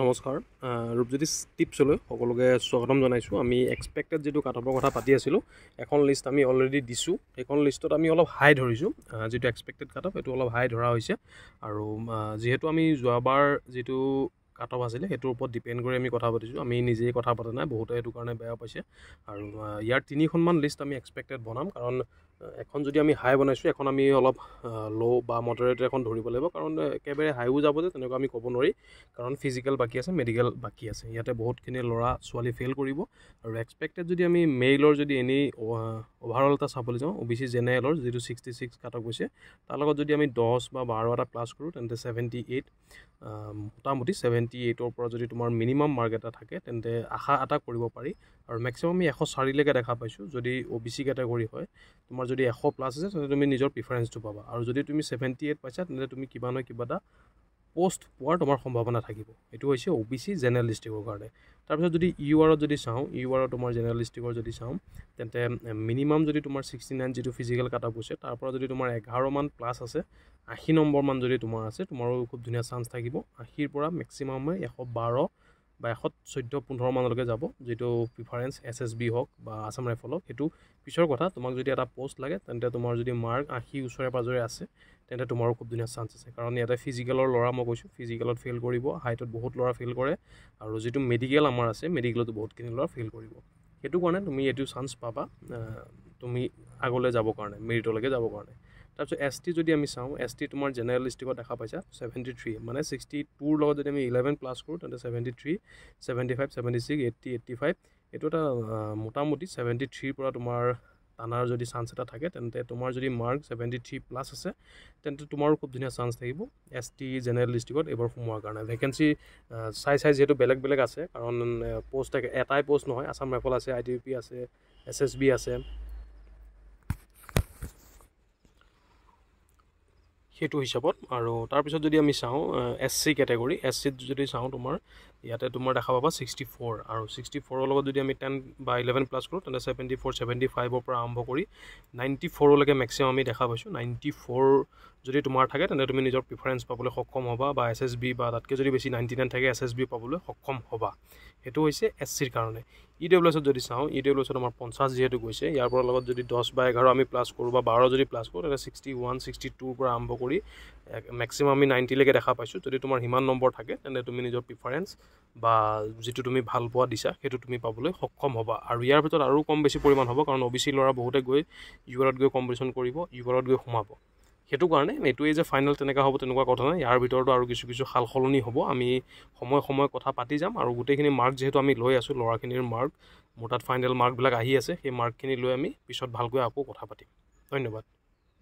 নমস্কাৰ ৰূপজ্যোতি টিপছলৈ সকলোকে স্বাগতম জনাইছোঁ আমি এক্সপেক্টেড যিটো কাটঅফৰ কথা পাতি আছিলোঁ এখন লিষ্ট আমি অলৰেডি দিছোঁ সেইখন লিষ্টত আমি অলপ হাই ধৰিছোঁ যিটো এক্সপেক্টেড কাট কাটঅফ সেইটো অলপ হাই ধৰা হৈছে আৰু যিহেতু আমি যোৱাবাৰ যিটো কাট অফ আছিলে সেইটোৰ ওপৰত ডিপেণ্ড কৰি আমি কথা পাতিছোঁ আমি নিজেই কথা পতা নাই বহুতে সেইটো কাৰণে বেয়া পাইছে আৰু ইয়াৰ তিনিখনমান লিষ্ট আমি এক্সপেক্টেড বনাম কাৰণ এখন যদি আমি হাই বনাইছোঁ এখন আমি অলপ ল' বা মডাৰেট এখন ধৰিব লাগিব কাৰণ একেবাৰে হাইও যাব যে তেনেকুৱা আমি ক'ব নোৱাৰি কাৰণ ফিজিকেল বাকী আছে মেডিকেল বাকী আছে ইয়াতে বহুতখিনি ল'ৰা ছোৱালী ফেইল কৰিব আৰু এক্সপেক্টেড যদি আমি মেইলৰ যদি এনেই অভাৰঅল এটা চাবলৈ যাওঁ অ' বি চি জেনেৰেলৰ যিটো ছিক্সটি ছিক্স কাটক গৈছে তাৰ লগত যদি আমি দহ বা বাৰ এটা ক্লাছ কৰোঁ তেন্তে ছেভেণ্টি এইট মোটামুটি ছেভেণ্টি এইটৰ পৰা যদি তোমাৰ মিনিমাম মাৰ্ক এটা থাকে তেন্তে আশা এটা কৰিব পাৰি আৰু মেক্সিমাম আমি এশ চাৰিলৈকে দেখা পাইছোঁ যদি অ' বি চি কেটাগৰী হয় তোমাৰ তোমাৰ যদি এশ প্লাছ আছে তেন্তে তুমি নিজৰ প্ৰিফাৰেঞ্চটো পাবা আৰু যদি তুমি ছেভেণ্টি এইট পাইছা তেন্তে তুমি কিবা নহয় কিবা এটা পষ্ট পোৱাৰ তোমাৰ সম্ভাৱনা থাকিব এইটো হৈছে অ' বি চি জেনেৰেল ডিষ্ট্ৰিকৰ কাৰণে তাৰপিছত যদি ইউ e আৰত যদি চাওঁ ইউ e আৰত তোমাৰ জেনেৰেল ডিষ্ট্ৰিকৰ যদি চাওঁ তেন্তে মিনিমাম যদি তোমাৰ ছিক্সটি নাইন যিটো ফিজিকেল কাট আপ হৈছে তাৰ পৰা যদি তোমাৰ এঘাৰমান প্লাছ আছে আশী নম্বৰমান যদি তোমাৰ আছে তোমাৰো খুব ধুনীয়া চান্স থাকিব আশীৰ পৰা মেক্সিমামে এশ বাৰ বা এশ চৈধ্য পোন্ধৰ মানলৈকে যাব যিটো প্ৰিফাৰেঞ্চ এছ এছ বি হওক বা আছাম ৰাইফল হওক সেইটো পিছৰ কথা তোমাক যদি এটা পষ্ট লাগে তেন্তে তোমাৰ যদি মাৰ্ক আশী ওচৰে পাঁজৰে আছে তেন্তে তোমাৰো খুব ধুনীয়া চান্স আছে কাৰণ ইয়াতে ফিজিকেলৰ ল'ৰা মই কৈছোঁ ফিজিকেলত ফেইল কৰিব হাইটত বহুত ল'ৰা ফেইল কৰে আৰু যিটো মেডিকেল আমাৰ আছে মেডিকেলতো বহুতখিনি ল'ৰা ফেইল কৰিব সেইটো কাৰণে তুমি এইটো চান্স পাবা তুমি আগলৈ যাব কাৰণে মেৰিটলৈকে যাবৰ কাৰণে তাৰপিছত এছ টি যদি আমি চাওঁ এছ টি তোমাৰ জেনেৰেল ডিষ্ট্ৰিকত দেখা পাইছা ছেভেণ্টি থ্ৰী মানে ছিক্সটি টুৰ লগত যদি আমি ইলেভেন প্লাছ কৰোঁ তেন্তে seventy three seventy five seventy six eighty eighty five এইটো এটা মোটামুটি ছেভেণ্টি থ্ৰীৰ পৰা তোমাৰ টানাৰ যদি চান্স এটা থাকে তেন্তে তোমাৰ যদি মাৰ্ক ছেভেণ্টি থ্ৰী প্লাছ আছে তেন্তে তোমাৰো খুব ধুনীয়া চান্স থাকিব এছ টি জেনেৰেল ডিষ্ট্ৰিকত এইবাৰ সোমোৱাৰ কাৰণে ভেকেঞ্চি চাই চাই যিহেতু বেলেগ বেলেগ আছে কাৰণ পষ্ট এটাই পষ্ট নহয় আছাম ৰাইফল আছে আই টি পি আছে এছ এছ বি আছে সেইটো হিচাপত আৰু তাৰপিছত যদি আমি চাওঁ এছ চি কেটেগৰী এছ চিত যদি চাওঁ তোমাৰ ইয়াতে তোমাৰ দেখা পাবা ছিক্সটি ফ'ৰ আৰু ছিক্সটি ফ'ৰৰ লগত যদি আমি টেন বা ইলেভেন প্লাছ কৰোঁ তেন্তে ছেভেণ্টি ফ'ৰ ছেভেণ্টি ফাইভৰ পৰা আৰম্ভ কৰি নাইণ্টি ফ'ৰলৈকে মেক্সিমাম আমি দেখা পাইছোঁ নাইণ্টি ফ'ৰ যদি তোমাৰ থাকে তেন্তে তুমি নিজৰ প্ৰিফাৰেঞ্চ পাবলৈ সক্ষম হ'বা বা এছ এছ বি বা তাতকৈ যদি বেছি নাইণ্টি নাইন থাকে এছ এছ বি পাবলৈ সক্ষম হ'বা সেইটো হৈছে এছ চিৰ কাৰণে ই ডব্লিউ এছত যদি চাওঁ ই ডব্লিউ এছত আমাৰ পঞ্চাছ যিহেতু গৈছে ইয়াৰ পৰা লগত যদি দহ বা এঘাৰ আমি প্লাছ কৰোঁ বা বাৰ যদি প্লাছ কৰোঁ তেন্তে ছিক্সটি ওৱান ছিক্সটি টুৰ পৰা আৰম্ভ কৰি মেক্সিমাম আমি নাইণ্টিলৈকে দেখা পাইছোঁ যদি তোমাৰ সিমান নম্বৰ থাকে তেন্তে তুমি নিজৰ প্ৰিফাৰেঞ্চ বা যিটো তুমি ভাল পোৱা দিছা সেইটো তুমি পাবলৈ সক্ষম হ'বা আৰু ইয়াৰ ভিতৰত আৰু কম বেছি পৰিমাণ হ'ব কাৰণ অ' বি চি ল'ৰা বহুতে গৈ ইউ আৰত গৈ কম্পিটিশ্যন কৰিব ইউ আৰত গৈ সোমাব সেইটো কাৰণে এইটোৱে যে ফাইনেল তেনেকুৱা হ'ব তেনেকুৱা কথা নাই ইয়াৰ ভিতৰতো আৰু কিছু কিছু সাল সলনি হ'ব আমি সময়ে সময়ে কথা পাতি যাম আৰু গোটেইখিনি মাৰ্ক যিহেতু আমি লৈ আছোঁ ল'ৰাখিনিৰ মাৰ্ক মোৰ তাত ফাইনেল মাৰ্কবিলাক আহি আছে সেই মাৰ্কখিনি লৈ আমি পিছত ভালকৈ আকৌ কথা পাতিম ধন্যবাদ